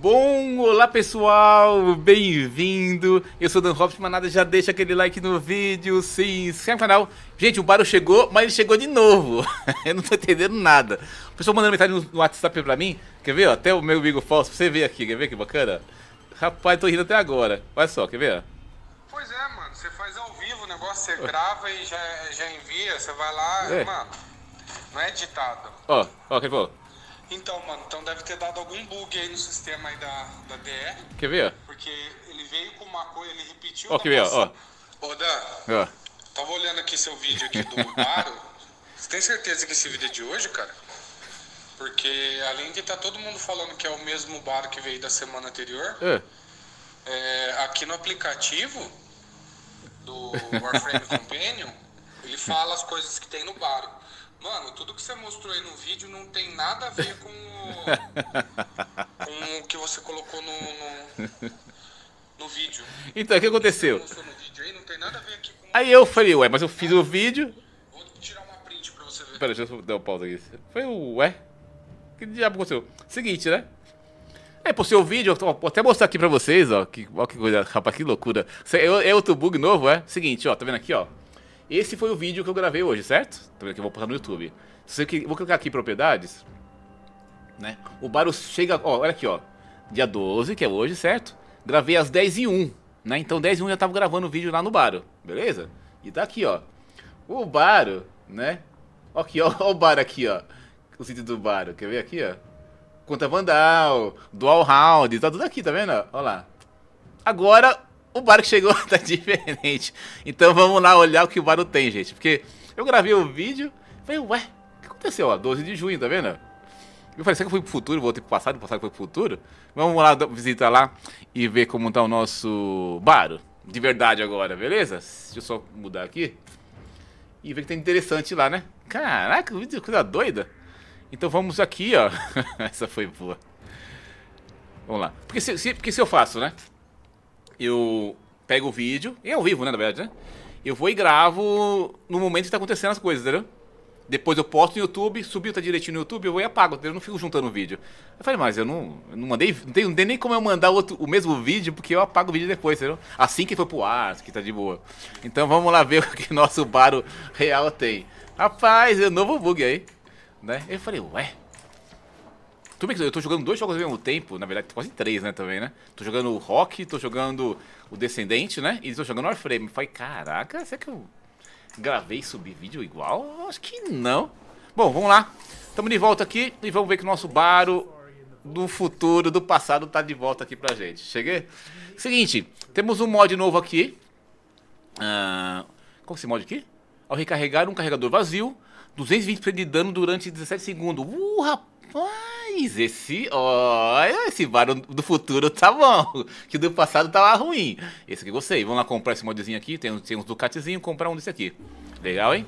Bom, olá pessoal, bem-vindo. Eu sou Dan mas manada, já deixa aquele like no vídeo, se inscreve no canal. Gente, o Baro chegou, mas ele chegou de novo. eu não tô entendendo nada. O pessoal mandando mensagem no, WhatsApp pra mim, quer ver? até o meu amigo falso, você vê aqui, quer ver que bacana? Rapaz, tô rindo até agora. Olha só, quer ver? Pois é, mano, você faz ao vivo o negócio, você grava e já, já envia, você vai lá, é. mano, não é editado. Ó, ó, quer falou? Então, mano, então deve ter dado algum bug aí no sistema aí da, da DR. Quer ver? Porque ele veio com uma coisa, ele repetiu. Ó, oh, quer ver, ó. Ô, Dan, oh. tava olhando aqui seu vídeo aqui do baro. Você tem certeza que esse vídeo é de hoje, cara? Porque além de tá todo mundo falando que é o mesmo bar que veio da semana anterior, É, é aqui no aplicativo do Warframe Companion, ele fala as coisas que tem no bar. Mano, tudo que você mostrou aí no vídeo não tem nada a ver com o, com o que você colocou no, no, no vídeo. Então, o que aconteceu? Que aí, com... aí, eu falei, ué, mas eu fiz o vídeo. Vou tirar uma print pra você ver. Pera, deixa eu dar uma pausa aqui. Foi o ué? Que diabo aconteceu? Seguinte, né? Aí, é, por seu vídeo, vou até mostrar aqui pra vocês, ó. Que, ó, que coisa, rapaz, que loucura. É, é outro bug novo, é? Seguinte, ó, tá vendo aqui, ó? Esse foi o vídeo que eu gravei hoje, certo? Também que eu vou postar no YouTube. Se você, vou clicar aqui em propriedades, né? O Baro chega, ó, olha aqui, ó. Dia 12, que é hoje, certo? Gravei às 10 e 1 né? Então 10 e 1 eu tava gravando o vídeo lá no Baro, beleza? E tá aqui, ó. O Baro, né? Aqui, ó, ó o Baro aqui, ó. O sítio do Baro, quer ver aqui, ó? Conta Vandal, Dual Round, tá tudo aqui, tá vendo? Ó lá. Agora o Baro que chegou tá diferente. Então vamos lá olhar o que o Baro tem, gente. Porque eu gravei o vídeo, falei, ué, o que aconteceu? Ó, 12 de junho, tá vendo? Eu falei, será que eu fui pro futuro? Voltei pro passado, o passado foi pro futuro? Vamos lá visitar lá e ver como tá o nosso Baro. De verdade agora, beleza? Deixa eu só mudar aqui. E ver que tem tá interessante lá, né? Caraca, é coisa doida. Então vamos aqui, ó. Essa foi boa. Vamos lá. Porque se, se, porque se eu faço, né? eu pego o vídeo, e é ao vivo, né, na verdade, né? Eu vou e gravo no momento que tá acontecendo as coisas, entendeu? Depois eu posto no YouTube, subiu, tá direitinho no YouTube, eu vou e apago, entendeu? Eu não fico juntando o vídeo. Eu falei, mas eu não, não mandei, não tem, não tem, nem como eu mandar outro, o mesmo vídeo, porque eu apago o vídeo depois, entendeu? Assim que foi pro ar, assim que tá de boa. Então vamos lá ver o que nosso baro real tem. Rapaz, é novo bug aí, né? Eu falei, ué, tudo bem que eu tô jogando dois jogos ao mesmo tempo, na verdade, quase três, né, também, né? Tô jogando o Rock, tô jogando o Descendente, né? E tô jogando o Warframe. Falei, caraca, será que eu gravei e subi vídeo igual? Acho que não. Bom, vamos lá. Tamo de volta aqui e vamos ver que o nosso baro do futuro, do passado, tá de volta aqui pra gente. Cheguei? Seguinte, temos um mod novo aqui. Ah, qual é esse mod aqui? Ao recarregar um carregador vazio, 220% de dano durante 17 segundos. Uh, rapaz! Mas esse. Olha, esse bar do futuro tá bom. Que do passado tava ruim. Esse aqui gostei. Vamos lá comprar esse modzinho aqui. Tem, tem uns Ducatizinho, comprar um desse aqui. Legal, hein?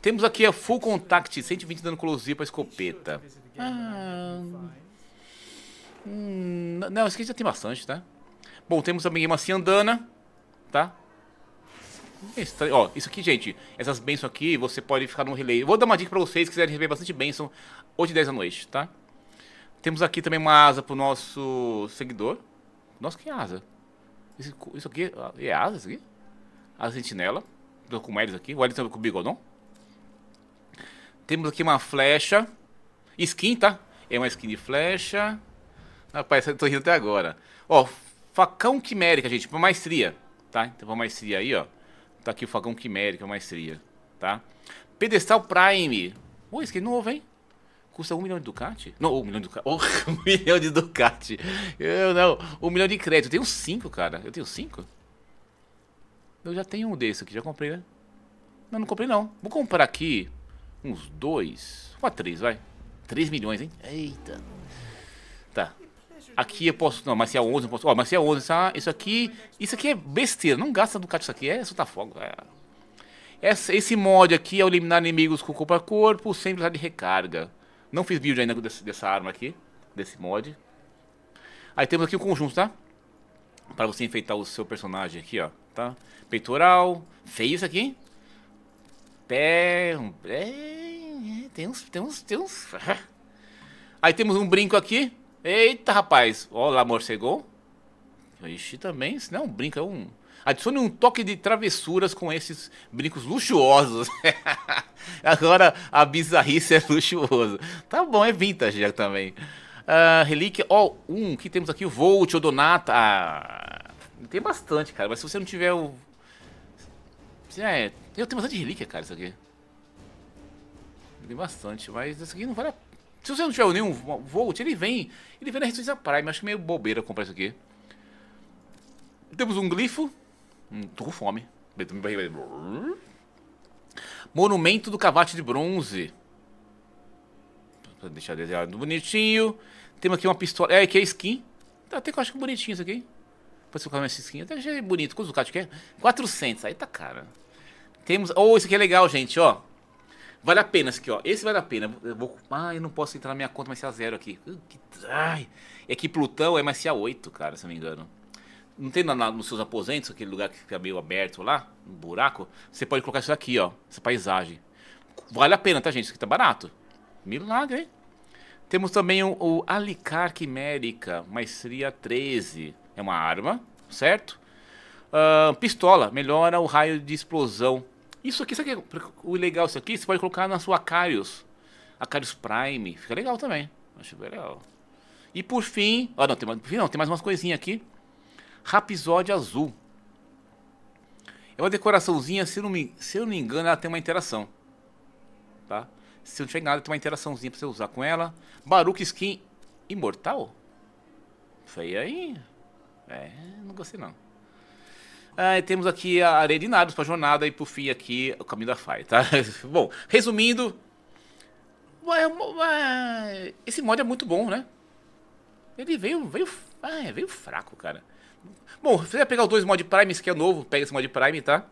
Temos aqui a Full Contact 120 dano colosivo pra escopeta. Ah. Hum, não, esse aqui já tem bastante, tá? Bom, temos também uma Ciandana, tá? É estranho. Ó, isso aqui, gente, essas bênçãos aqui, você pode ficar no relay. Eu vou dar uma dica pra vocês, se quiserem receber bastante bênção, hoje 10 da noite, tá? Temos aqui também uma asa pro nosso seguidor. Nossa, que asa? Isso, isso aqui é asa, isso aqui? Asa sentinela. Tô com eles aqui. O tá com o bigodão. Temos aqui uma flecha. Skin, tá? É uma skin de flecha. Rapaz, eu tô rindo até agora. Ó, facão quimérica, gente, pra maestria, tá? Então, pra maestria aí, ó. Tá aqui o Fagão Quimérico, a é maestria, tá? Pedestal Prime. Ui, esse aqui é novo, hein? Custa um milhão de Ducati? Não, um milhão de Ducati. oh, um milhão de Ducati. Eu não. um milhão de crédito. Eu tenho cinco cara. Eu tenho cinco Eu já tenho um desse aqui. Já comprei, né? Não, não comprei não. Vou comprar aqui uns dois. Ou três, vai. três milhões, hein? Eita. Tá aqui eu posso. Não, mas se é 11, eu posso. Ó, mas se é 11, é isso aqui. Isso aqui é besteira. Não gasta do isso aqui. É fogo É. Essa, esse mod aqui é eliminar inimigos com corpo a corpo, sem precisar de recarga. Não fiz vídeo ainda desse, dessa arma aqui. Desse mod. Aí temos aqui o conjunto, tá? Para você enfeitar o seu personagem aqui, ó. Tá? Peitoral. Feio isso aqui. Pé. É, tem uns. Tem uns. Tem uns. Aí temos um brinco aqui Eita, rapaz. Olá, morcegou. Ixi, também, se não, é brinca. É um... Adicione um toque de travessuras com esses brincos luxuosos. Agora a bizarrice é luxuosa. Tá bom, é vintage já também. Uh, relíquia, ó, oh, um que temos aqui, o Volt, o Donata. Ah, tem bastante, cara, mas se você não tiver o. É, eu tenho bastante relíquia, cara, isso aqui. Tem bastante, mas isso aqui não vale a se você não tiver nenhum Volt, ele vem. Ele vem na Resistência Prime. Acho que meio bobeira comprar isso aqui. Temos um glifo. Hum, tô com fome. Monumento do Cavate de Bronze. Vou deixar desenhado bonitinho. Temos aqui uma pistola. É, aqui é skin. Tá, até que eu acho que é bonitinho isso aqui. Pode ser colocar essa skin. Até achei bonito. Quantos Ducati que é? 400. Aí tá cara. Temos. Oh, isso aqui é legal, gente, ó. Vale a pena esse aqui, ó. Esse vale a pena. Eu vou... Ah, eu não posso entrar na minha conta mas MSA0 aqui. Ai. É que Plutão é mais a 8 cara, se eu não me engano. Não tem na, na, nos seus aposentos, aquele lugar que fica meio aberto lá, um buraco? Você pode colocar isso aqui, ó. Essa paisagem. Vale a pena, tá, gente? Isso aqui tá barato. Milagre, hein? Temos também o, o Alicarque Mérica, maestria 13. É uma arma, certo? Uh, pistola, melhora o raio de explosão isso aqui, sabe o é legal isso aqui, você pode colocar na sua Acarius. Acarius Prime, fica legal também. Acho legal. E por fim, ah, não, tem mais, não, tem mais umas coisinhas aqui. Rapisódio azul. É uma decoraçãozinha, se eu, não me, se eu não me engano, ela tem uma interação. Tá? Se eu não tiver nada, tem uma interaçãozinha pra você usar com ela. Baruque Skin Imortal? Feia aí. É, não gostei não temos aqui a Areia de Nados para jornada e por fim aqui o Caminho da Fai, tá? bom, resumindo, é esse mod é muito bom, né? Ele veio, veio, veio fraco, cara. Bom, você vai pegar os dois mod prime que é novo, pega esse mod prime, tá?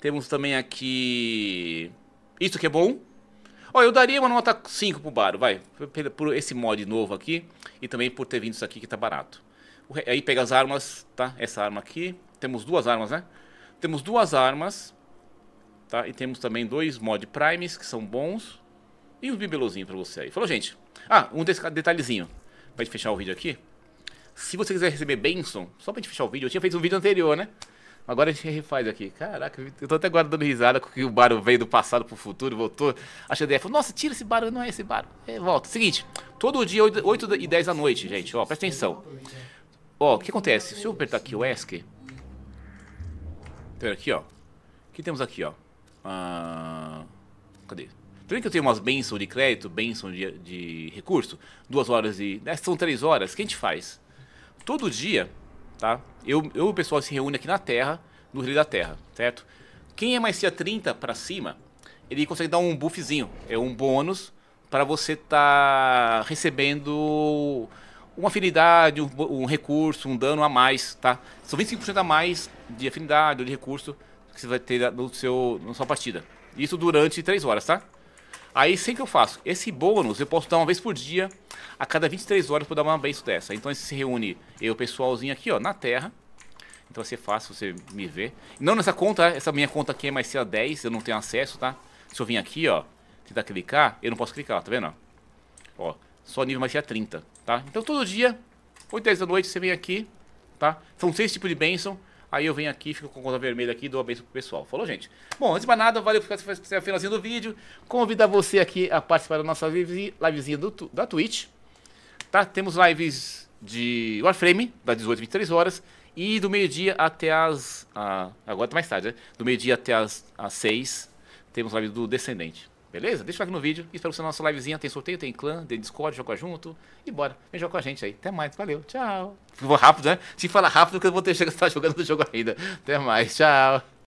Temos também aqui isso que é bom. Ó, eu daria uma nota 5 pro Baro, vai, por esse mod novo aqui e também por ter vindo isso aqui que tá barato. Aí pega as armas, tá? Essa arma aqui, temos duas armas, né? Temos duas armas, tá? E temos também dois mod primes que são bons. E um bibelozinho pra você aí. Falou, gente. Ah, um detalhezinho. Pra gente fechar o vídeo aqui. Se você quiser receber benção, só pra gente fechar o vídeo. Eu tinha feito um vídeo anterior, né? Agora a gente refaz aqui. Caraca, eu tô até agora dando risada com que o Baro veio do passado pro futuro, voltou. Achei a ideia, falou, nossa, tira esse Baro, não é esse Baro. É, volta. Seguinte, todo dia 8, 8 e 10 da noite, gente, ó, presta atenção. Ó, o que acontece? Se eu apertar aqui o ESC, pera aqui, ó. O que temos aqui, ó? Ah, cadê? também que eu tenho umas bênçãos de crédito, bênção de, de recurso? Duas horas e... Né, são três horas. O que a gente faz? Todo dia, tá? Eu, eu o pessoal se reúne aqui na Terra, no Rio da Terra, certo? Quem é mais macia 30 para cima, ele consegue dar um buffzinho. É um bônus para você estar tá recebendo uma afinidade, um, um, recurso, um dano a mais, tá? São 25% a mais de afinidade ou de recurso que você vai ter no seu, na sua partida. Isso durante 3 horas, tá? Aí, sempre que eu faço esse bônus, eu posso dar uma vez por dia, a cada 23 horas eu dar uma vez dessa. Então, se reúne eu, pessoalzinho aqui, ó, na Terra. Então, vai ser fácil você me ver. Não nessa conta, essa minha conta aqui é mais c 10, eu não tenho acesso, tá? Se eu vir aqui, ó, tentar clicar, eu não posso clicar, ó, tá vendo? Ó, só nível magia 30, tá? Então todo dia, 8, 10 da noite, você vem aqui, tá? São seis tipos de bênção. Aí eu venho aqui, fico com conta vermelha aqui e dou a bênção pro pessoal. Falou, gente? Bom, antes de mais nada, valeu por ficar até o finalzinho do vídeo. convida você aqui a participar da nossa live, livezinha do, da Twitch. Tá? Temos lives de Warframe, das 18 às 23 horas. E do meio-dia até as... Ah, agora tá mais tarde, né? Do meio-dia até as, as 6, temos live do Descendente. Beleza? Deixa o like no vídeo. Espero você na nossa livezinha. Tem sorteio, tem clã, tem Discord, joga junto. E bora. Vem jogar com a gente aí. Até mais. Valeu. Tchau. Vou rápido, né? Se falar rápido que eu vou ter que estar jogando o jogo ainda. Até mais. Tchau.